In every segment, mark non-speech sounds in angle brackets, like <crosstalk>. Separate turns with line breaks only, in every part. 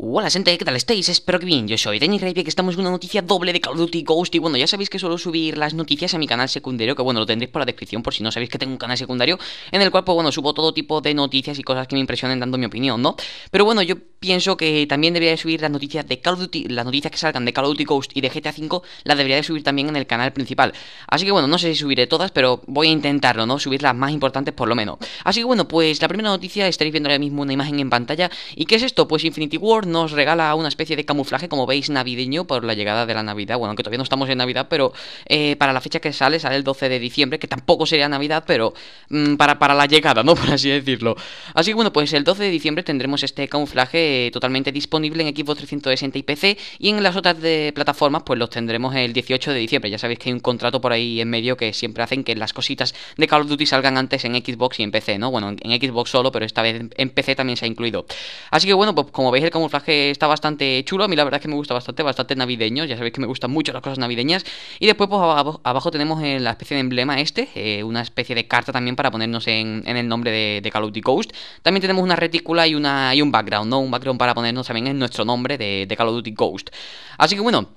Hola gente, ¿qué tal estáis? Espero que bien, yo soy Danny y que estamos con una noticia doble de Call of Duty Ghost y bueno, ya sabéis que suelo subir las noticias a mi canal secundario, que bueno, lo tendréis por la descripción por si no sabéis que tengo un canal secundario en el cual pues bueno, subo todo tipo de noticias y cosas que me impresionen dando mi opinión, ¿no? Pero bueno, yo pienso que también debería subir las noticias de Call of Duty, las noticias que salgan de Call of Duty Ghost y de GTA V, las debería de subir también en el canal principal. Así que bueno, no sé si subiré todas, pero voy a intentarlo, ¿no? Subir las más importantes por lo menos. Así que bueno, pues la primera noticia estaréis viendo ahora mismo una imagen en pantalla. ¿Y qué es esto? Pues Infinity War nos regala una especie de camuflaje, como veis, navideño por la llegada de la Navidad. Bueno, aunque todavía no estamos en Navidad, pero eh, para la fecha que sale, sale el 12 de diciembre, que tampoco sería Navidad, pero mm, para, para la llegada, ¿no? <laughs> Por así decirlo. Así que bueno, pues el 12 de diciembre tendremos este camuflaje eh, totalmente disponible en Xbox 360 y PC, y en las otras plataformas, pues los tendremos el 18 de diciembre. Ya sabéis que hay un contrato por ahí en medio que siempre hacen que las cositas de Call of Duty salgan antes en Xbox y en PC, ¿no? Bueno, en Xbox solo, pero esta vez en PC también se ha incluido. Así que bueno, pues como veis el camuflaje que está bastante chulo. A mí la verdad es que me gusta bastante, bastante navideño. Ya sabéis que me gustan mucho las cosas navideñas. Y después, pues abajo, tenemos eh, la especie de emblema este, eh, una especie de carta también para ponernos en, el nombre de, Call of Duty Ghost. También tenemos una retícula y, un background, ¿no? Un background para ponernos también en nuestro nombre de, de Call of Duty Ghost. Así que bueno.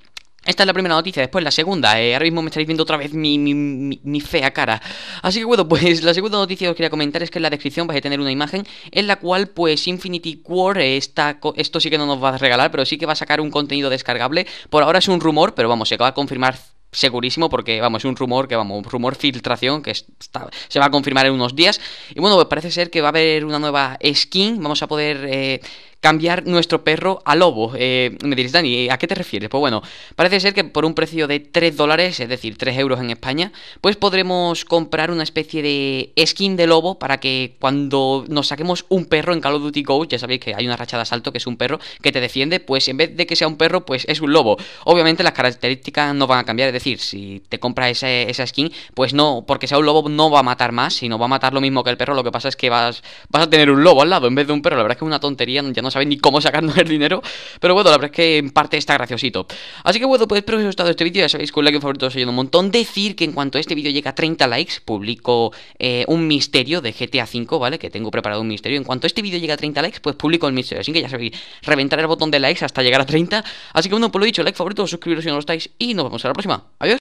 Esta es la primera noticia, después la segunda. Eh, ahora mismo me estáis viendo otra vez mi, fea cara. Así que bueno, <laughs> pues la segunda noticia que os quería comentar es que en la descripción vais a tener una imagen en la cual pues Infinity War eh, está... Esto sí que no nos va a regalar, pero sí que va a sacar un contenido descargable. Por ahora es un rumor, pero vamos, se va a confirmar segurísimo porque vamos es un rumor que vamos un rumor filtración que se va a confirmar en unos días y bueno pues parece ser que va a haber una nueva skin vamos a poder eh, cambiar nuestro perro a lobo. Eh, me diréis, Dani, ¿a qué te refieres? Pues bueno, parece ser que por un precio de 3 dólares, es decir, 3 euros en España, pues podremos comprar una especie de skin de lobo para que cuando nos saquemos un perro en Call of Duty Go, ya sabéis que hay una rachada de asalto que es un perro que te defiende, pues en vez de que sea un perro, pues es un lobo. Obviamente las características no van a cambiar, es decir, si te compras esa skin, pues no, porque sea un lobo no va a matar más, sino va a matar lo mismo que el perro, lo que pasa es que vas, vas a tener un lobo al lado en vez de un perro, la verdad es que es una tontería, ya no saben ni cómo sacarnos el dinero. Pero bueno, la verdad es que en parte está graciosito. Así que bueno, pues espero que os haya gustado este vídeo. Ya sabéis que un like favorito os ayuda un montón. Decir que en cuanto a este vídeo llega a 30 likes, publico eh, un misterio de GTA V, ¿vale? Que tengo preparado un misterio. En cuanto a este vídeo llega a 30 likes, pues publico el misterio. Así que ya sabéis, reventar el botón de likes hasta llegar a 30. Así que bueno, pues lo dicho, like favorito, suscribiros si no lo estáis. Y nos vemos en la próxima. Adiós.